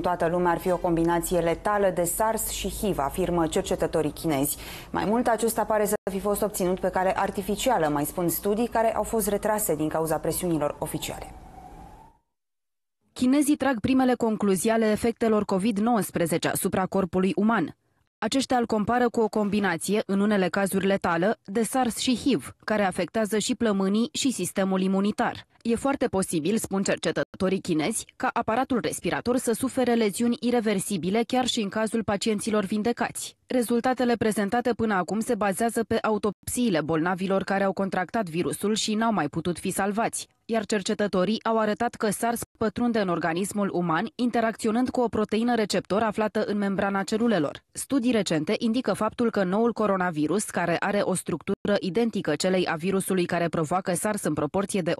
toată lumea ar fi o combinație letală de SARS și HIV, afirmă cercetătorii chinezi. Mai mult, acesta pare să fi fost obținut pe cale artificială, mai spun studii care au fost retrase din cauza presiunilor oficiale. Chinezii trag primele concluzii ale efectelor COVID-19 asupra corpului uman. Aceștia îl compară cu o combinație, în unele cazuri letală, de SARS și HIV, care afectează și plămânii și sistemul imunitar. E foarte posibil, spun cercetătorii chinezi, ca aparatul respirator să sufere leziuni irreversibile chiar și în cazul pacienților vindecați. Rezultatele prezentate până acum se bazează pe autopsiile bolnavilor care au contractat virusul și n-au mai putut fi salvați iar cercetătorii au arătat că SARS pătrunde în organismul uman interacționând cu o proteină receptor aflată în membrana celulelor. Studii recente indică faptul că noul coronavirus, care are o structură identică celei a virusului care provoacă SARS în proporție de 80%,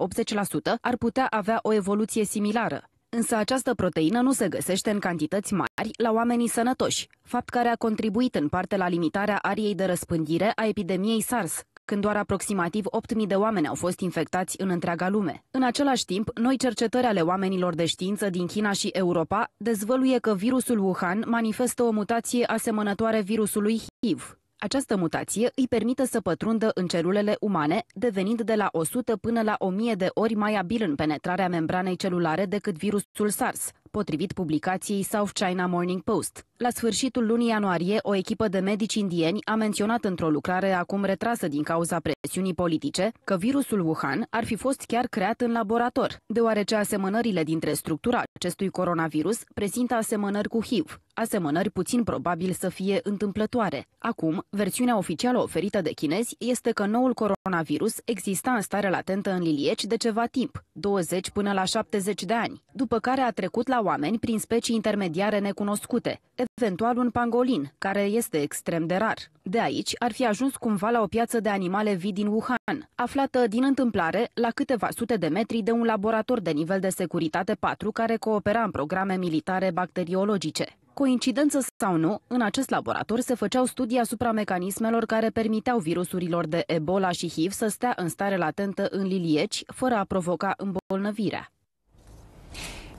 ar putea avea o evoluție similară. Însă această proteină nu se găsește în cantități mari la oamenii sănătoși, fapt care a contribuit în parte la limitarea ariei de răspândire a epidemiei SARS, când doar aproximativ 8.000 de oameni au fost infectați în întreaga lume. În același timp, noi cercetări ale oamenilor de știință din China și Europa dezvăluie că virusul Wuhan manifestă o mutație asemănătoare virusului HIV. Această mutație îi permite să pătrundă în celulele umane, devenind de la 100 până la 1000 de ori mai abil în penetrarea membranei celulare decât virusul SARS, potrivit publicației South China Morning Post. La sfârșitul lunii ianuarie, o echipă de medici indieni a menționat într-o lucrare acum retrasă din cauza presiunii politice că virusul Wuhan ar fi fost chiar creat în laborator, deoarece asemănările dintre structura acestui coronavirus prezintă asemănări cu HIV, asemănări puțin probabil să fie întâmplătoare. Acum, versiunea oficială oferită de chinezi este că noul coronavirus exista în stare latentă în lilieci de ceva timp, 20 până la 70 de ani, după care a trecut la oameni prin specii intermediare necunoscute, eventual un pangolin, care este extrem de rar. De aici ar fi ajuns cumva la o piață de animale vii din Wuhan, aflată din întâmplare la câteva sute de metri de un laborator de nivel de securitate 4 care coopera în programe militare bacteriologice. Coincidență sau nu, în acest laborator se făceau studii asupra mecanismelor care permiteau virusurilor de Ebola și HIV să stea în stare latentă în lilieci, fără a provoca îmbolnăvirea.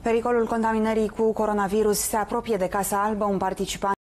Pericolul contaminării cu coronavirus se apropie de Casa Albă, un participant